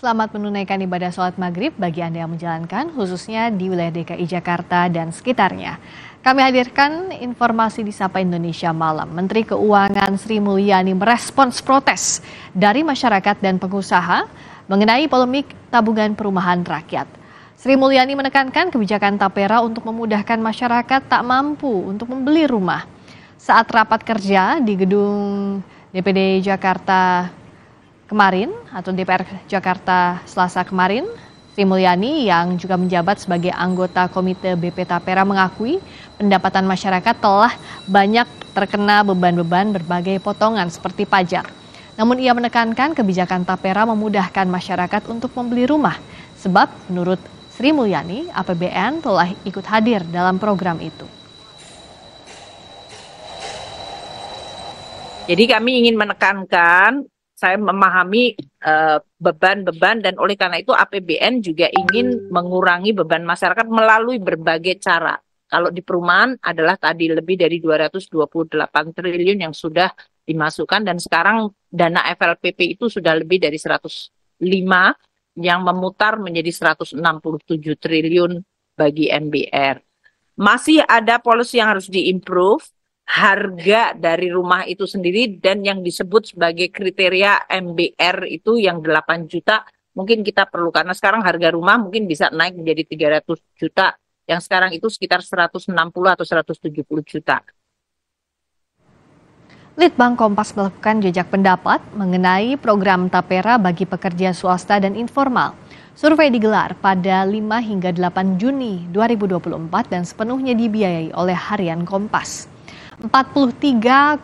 Selamat menunaikan ibadah sholat maghrib bagi Anda yang menjalankan, khususnya di wilayah DKI Jakarta dan sekitarnya. Kami hadirkan informasi di Sapa Indonesia Malam. Menteri Keuangan Sri Mulyani merespons protes dari masyarakat dan pengusaha mengenai polemik tabungan perumahan rakyat. Sri Mulyani menekankan kebijakan Tapera untuk memudahkan masyarakat tak mampu untuk membeli rumah. Saat rapat kerja di gedung DPD Jakarta kemarin atau DPR Jakarta Selasa kemarin, Sri Mulyani yang juga menjabat sebagai anggota Komite BP Tapera mengakui pendapatan masyarakat telah banyak terkena beban-beban berbagai potongan seperti pajak. Namun ia menekankan kebijakan Tapera memudahkan masyarakat untuk membeli rumah sebab menurut Sri Mulyani APBN telah ikut hadir dalam program itu. Jadi kami ingin menekankan saya memahami eh, beban-beban uh, dan oleh karena itu APBN juga ingin mengurangi beban masyarakat melalui berbagai cara. Kalau di perumahan adalah tadi lebih dari 228 triliun yang sudah dimasukkan dan sekarang dana FLPP itu sudah lebih dari 105 yang memutar menjadi 167 triliun bagi MBR. Masih ada polisi yang harus diimprove harga dari rumah itu sendiri dan yang disebut sebagai kriteria MBR itu yang 8 juta mungkin kita perlu karena sekarang harga rumah mungkin bisa naik menjadi 300 juta yang sekarang itu sekitar 160 atau 170 juta. Litbang Kompas melakukan jejak pendapat mengenai program Tapera bagi pekerja swasta dan informal. Survei digelar pada 5 hingga 8 Juni 2024 dan sepenuhnya dibiayai oleh Harian Kompas. 43,1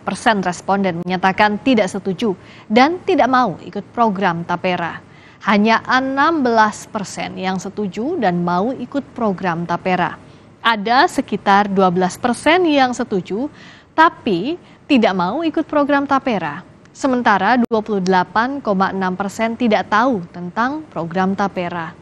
persen responden menyatakan tidak setuju dan tidak mau ikut program Tapera. Hanya 16 persen yang setuju dan mau ikut program Tapera. Ada sekitar 12 persen yang setuju tapi tidak mau ikut program Tapera. Sementara 28,6 persen tidak tahu tentang program Tapera.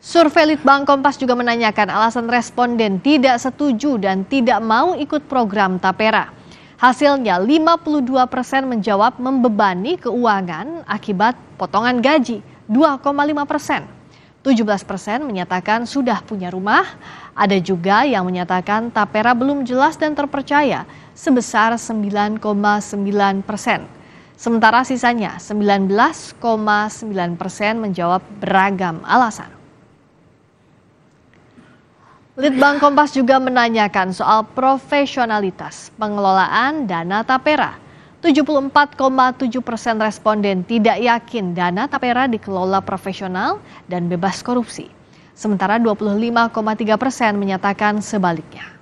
Survei Litbang Kompas juga menanyakan alasan responden tidak setuju dan tidak mau ikut program Tapera. Hasilnya 52 persen menjawab membebani keuangan akibat potongan gaji 2,5 persen. 17 persen menyatakan sudah punya rumah, ada juga yang menyatakan Tapera belum jelas dan terpercaya sebesar 9,9 persen. Sementara sisanya 19,9 persen menjawab beragam alasan. Litbang Kompas juga menanyakan soal profesionalitas pengelolaan dana tapera. 74,7 persen responden tidak yakin dana tapera dikelola profesional dan bebas korupsi. Sementara 25,3 persen menyatakan sebaliknya.